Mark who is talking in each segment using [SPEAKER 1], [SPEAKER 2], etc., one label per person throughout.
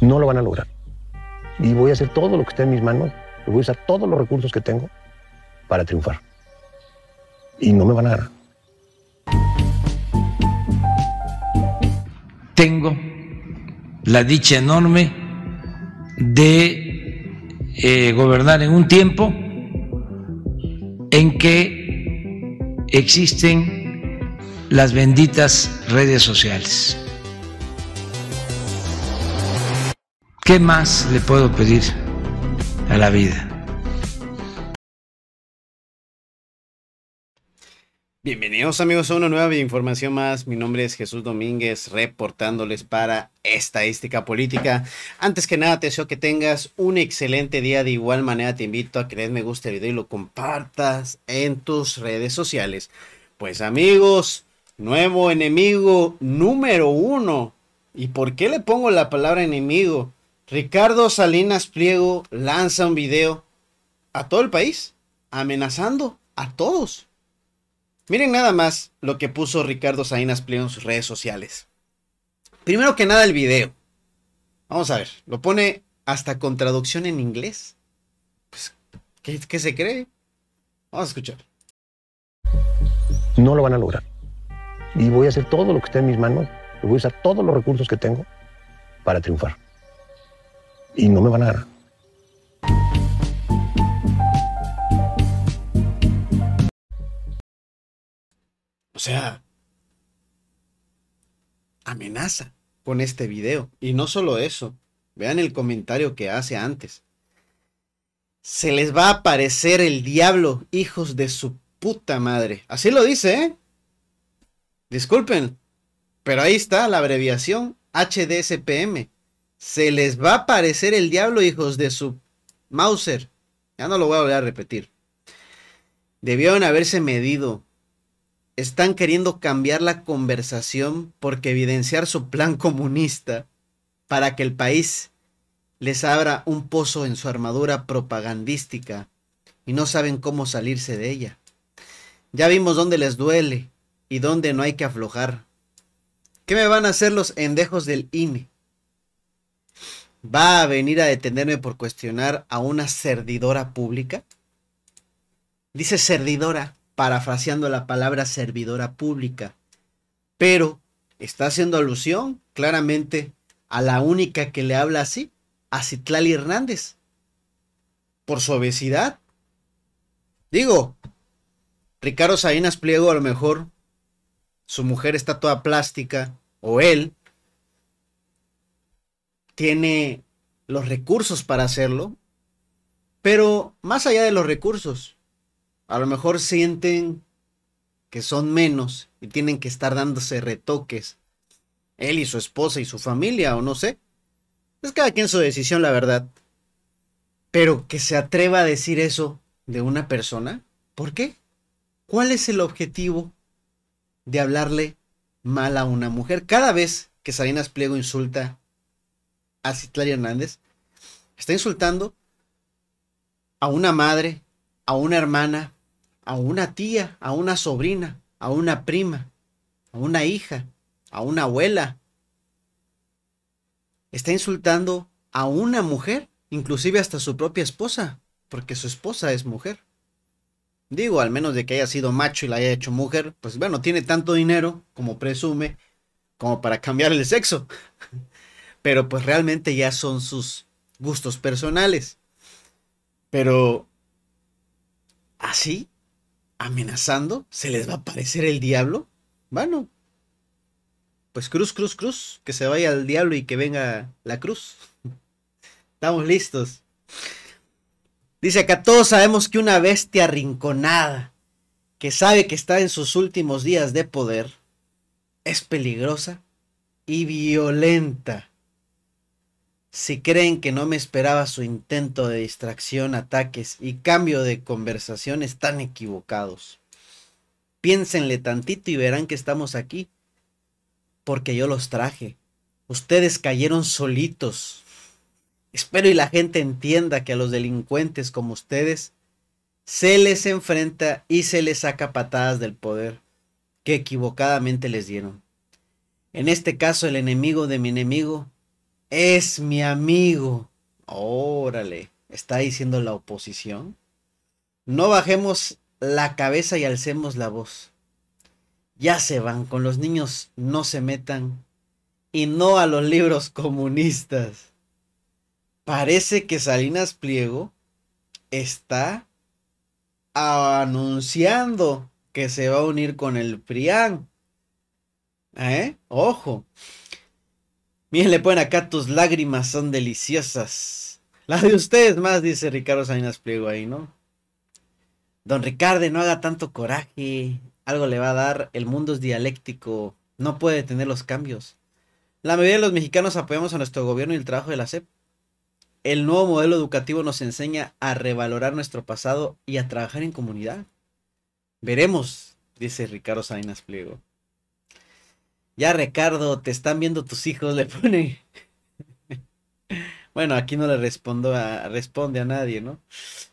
[SPEAKER 1] no lo van a lograr. Y voy a hacer todo lo que esté en mis manos, voy a usar todos los recursos que tengo para triunfar. Y no me van a ganar. Tengo la dicha enorme de eh, gobernar en un tiempo en que existen las benditas redes sociales. ¿Qué más le puedo pedir a la vida? Bienvenidos amigos a una nueva información más. Mi nombre es Jesús Domínguez, reportándoles para Estadística Política. Antes que nada, te deseo que tengas un excelente día. De igual manera, te invito a que le me gusta el video y lo compartas en tus redes sociales. Pues amigos, nuevo enemigo número uno. ¿Y por qué le pongo la palabra enemigo? Ricardo Salinas Pliego lanza un video a todo el país, amenazando a todos. Miren nada más lo que puso Ricardo Salinas Pliego en sus redes sociales. Primero que nada el video. Vamos a ver, lo pone hasta con traducción en inglés. Pues, ¿qué, ¿qué se cree? Vamos a escuchar. No lo van a lograr. Y voy a hacer todo lo que esté en mis manos. Voy a usar todos los recursos que tengo para triunfar y no me van a dar. O sea, amenaza con este video. Y no solo eso, vean el comentario que hace antes. Se les va a aparecer el diablo, hijos de su puta madre. Así lo dice, ¿eh? Disculpen, pero ahí está la abreviación HDSPM. Se les va a parecer el diablo, hijos de su Mauser. Ya no lo voy a volver a repetir. Debieron haberse medido. Están queriendo cambiar la conversación porque evidenciar su plan comunista para que el país les abra un pozo en su armadura propagandística y no saben cómo salirse de ella. Ya vimos dónde les duele y dónde no hay que aflojar. ¿Qué me van a hacer los endejos del INE? va a venir a detenerme por cuestionar a una servidora pública? Dice servidora, parafraseando la palabra servidora pública, pero está haciendo alusión claramente a la única que le habla así, a Citlali Hernández, por su obesidad. Digo, Ricardo Salinas Pliego a lo mejor su mujer está toda plástica, o él, tiene los recursos para hacerlo, pero más allá de los recursos, a lo mejor sienten que son menos y tienen que estar dándose retoques, él y su esposa y su familia, o no sé. Es cada quien su decisión, la verdad. Pero que se atreva a decir eso de una persona, ¿por qué? ¿Cuál es el objetivo de hablarle mal a una mujer? Cada vez que Salinas Pliego insulta a Hernández, está insultando a una madre, a una hermana, a una tía, a una sobrina, a una prima, a una hija, a una abuela. Está insultando a una mujer, inclusive hasta su propia esposa, porque su esposa es mujer. Digo, al menos de que haya sido macho y la haya hecho mujer, pues bueno, tiene tanto dinero como presume como para cambiar el sexo. pero pues realmente ya son sus gustos personales. Pero así, amenazando, se les va a aparecer el diablo. Bueno, pues cruz, cruz, cruz, que se vaya al diablo y que venga la cruz. Estamos listos. Dice acá, todos sabemos que una bestia arrinconada, que sabe que está en sus últimos días de poder, es peligrosa y violenta. Si creen que no me esperaba su intento de distracción, ataques y cambio de conversación, están equivocados. Piénsenle tantito y verán que estamos aquí, porque yo los traje. Ustedes cayeron solitos. Espero y la gente entienda que a los delincuentes como ustedes se les enfrenta y se les saca patadas del poder que equivocadamente les dieron. En este caso el enemigo de mi enemigo es mi amigo. Órale, está diciendo la oposición. No bajemos la cabeza y alcemos la voz. Ya se van, con los niños no se metan. Y no a los libros comunistas. Parece que Salinas Pliego está anunciando que se va a unir con el PRIAN. ¿Eh? Ojo. Miren, le ponen acá tus lágrimas son deliciosas. La de ustedes más, dice Ricardo Sainas Pliego ahí, ¿no? Don Ricardo, no haga tanto coraje. Algo le va a dar. El mundo es dialéctico. No puede detener los cambios. La mayoría de los mexicanos apoyamos a nuestro gobierno y el trabajo de la SEP. El nuevo modelo educativo nos enseña a revalorar nuestro pasado y a trabajar en comunidad. Veremos, dice Ricardo Sainas Pliego. Ya Ricardo, te están viendo tus hijos, le pone. bueno, aquí no le respondo a, responde a nadie, ¿no?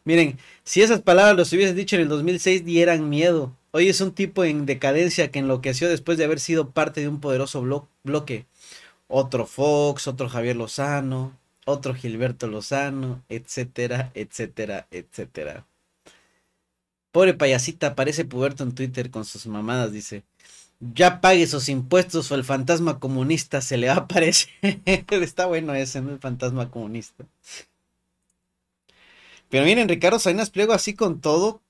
[SPEAKER 1] Miren, si esas palabras los hubieses dicho en el 2006 dieran miedo. Hoy es un tipo en decadencia que enloqueció después de haber sido parte de un poderoso bloque. Otro Fox, otro Javier Lozano, otro Gilberto Lozano, etcétera, etcétera, etcétera. Pobre payasita, aparece puberto en Twitter con sus mamadas, dice ya pague sus impuestos o el fantasma comunista se le va a aparecer. Está bueno ese, El fantasma comunista. Pero miren, Ricardo Salinas Pliego así con todo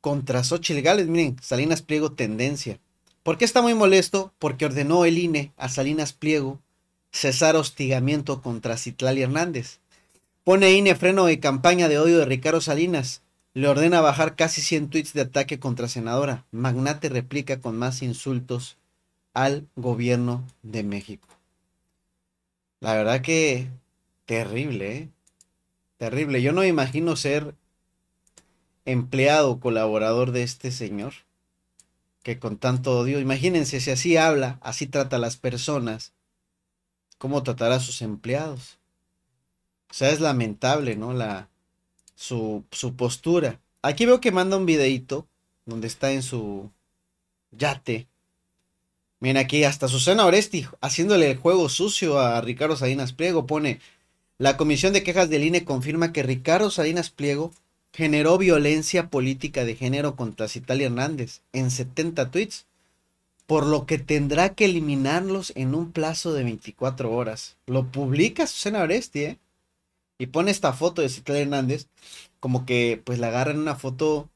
[SPEAKER 1] contra Xochitl Gales. Miren, Salinas Pliego tendencia. ¿Por qué está muy molesto? Porque ordenó el INE a Salinas Pliego cesar hostigamiento contra Citlali Hernández. Pone INE freno de campaña de odio de Ricardo Salinas le ordena bajar casi 100 tweets de ataque contra senadora. Magnate replica con más insultos al gobierno de México. La verdad que terrible, ¿eh? terrible. Yo no imagino ser empleado, colaborador de este señor, que con tanto odio, imagínense si así habla, así trata a las personas, ¿cómo tratará a sus empleados? O sea, es lamentable, ¿no? La, su, su postura. Aquí veo que manda un videito donde está en su yate. Miren aquí, hasta Susana Oresti haciéndole el juego sucio a Ricardo Salinas Pliego. Pone, la Comisión de Quejas del INE confirma que Ricardo Salinas Pliego generó violencia política de género contra Citalia Hernández en 70 tweets, por lo que tendrá que eliminarlos en un plazo de 24 horas. Lo publica Susana Oresti, ¿eh? Y pone esta foto de Citlali Hernández, como que pues la agarra en una foto,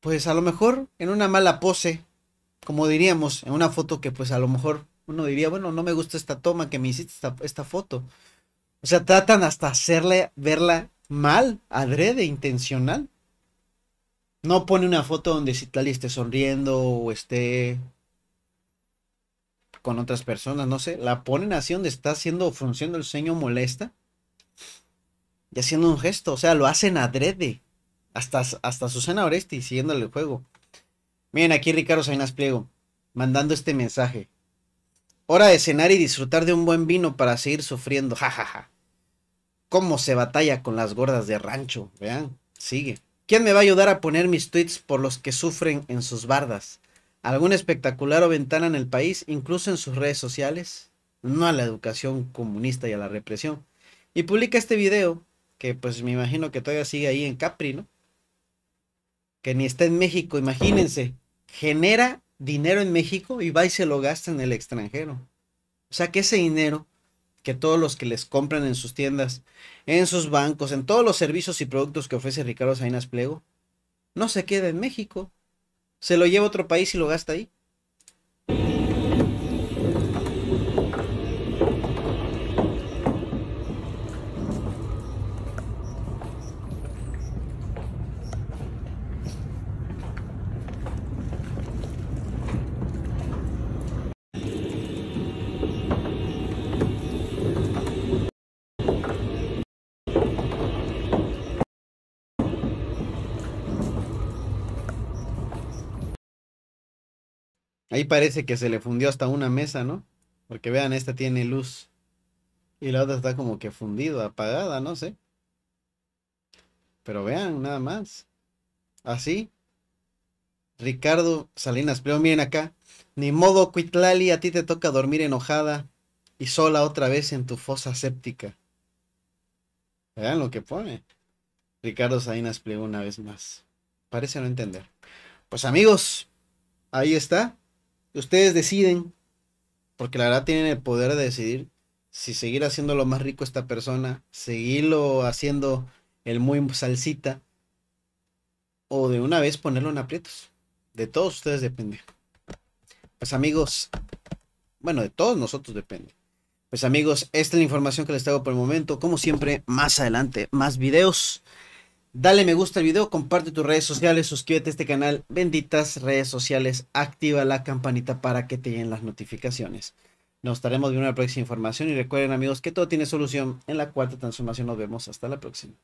[SPEAKER 1] pues a lo mejor en una mala pose, como diríamos, en una foto que pues a lo mejor uno diría, bueno, no me gusta esta toma que me hiciste esta, foto. O sea, tratan hasta hacerle verla mal, adrede, intencional. No pone una foto donde Citlali esté sonriendo o esté con otras personas, no sé, la ponen así donde está haciendo función del sueño molesta y haciendo un gesto. O sea, lo hacen adrede. Hasta, hasta Susana Oresti siguiéndole el juego. Miren, aquí Ricardo Salinas Pliego mandando este mensaje. Hora de cenar y disfrutar de un buen vino para seguir sufriendo. jajaja ja, ¿Cómo se batalla con las gordas de rancho? Vean, sigue. ¿Quién me va a ayudar a poner mis tweets por los que sufren en sus bardas? ¿Algún espectacular o ventana en el país, incluso en sus redes sociales? No a la educación comunista y a la represión. Y publica este video que pues me imagino que todavía sigue ahí en Capri, ¿no? Que ni está en México, imagínense, genera dinero en México y va y se lo gasta en el extranjero. O sea que ese dinero que todos los que les compran en sus tiendas, en sus bancos, en todos los servicios y productos que ofrece Ricardo Sainas Plego, no se queda en México. Se lo lleva a otro país y lo gasta ahí. Ahí parece que se le fundió hasta una mesa, ¿no? Porque vean, esta tiene luz. Y la otra está como que fundida, apagada, no sé. Pero vean, nada más. Así. Ricardo Salinas Pliego, miren acá. Ni modo, Cuitlali, a ti te toca dormir enojada y sola otra vez en tu fosa séptica. Vean lo que pone. Ricardo Salinas Pliego una vez más. Parece no entender. Pues amigos, ahí está. Ustedes deciden, porque la verdad tienen el poder de decidir si seguir haciendo lo más rico esta persona, seguirlo haciendo el muy salsita, o de una vez ponerlo en aprietos. De todos ustedes depende. Pues amigos, bueno, de todos nosotros depende. Pues amigos, esta es la información que les traigo por el momento. Como siempre, más adelante, más videos. Dale me gusta el video, comparte tus redes sociales, suscríbete a este canal, benditas redes sociales, activa la campanita para que te lleguen las notificaciones. Nos estaremos viendo en la próxima información y recuerden amigos que todo tiene solución en la cuarta transformación. Nos vemos hasta la próxima.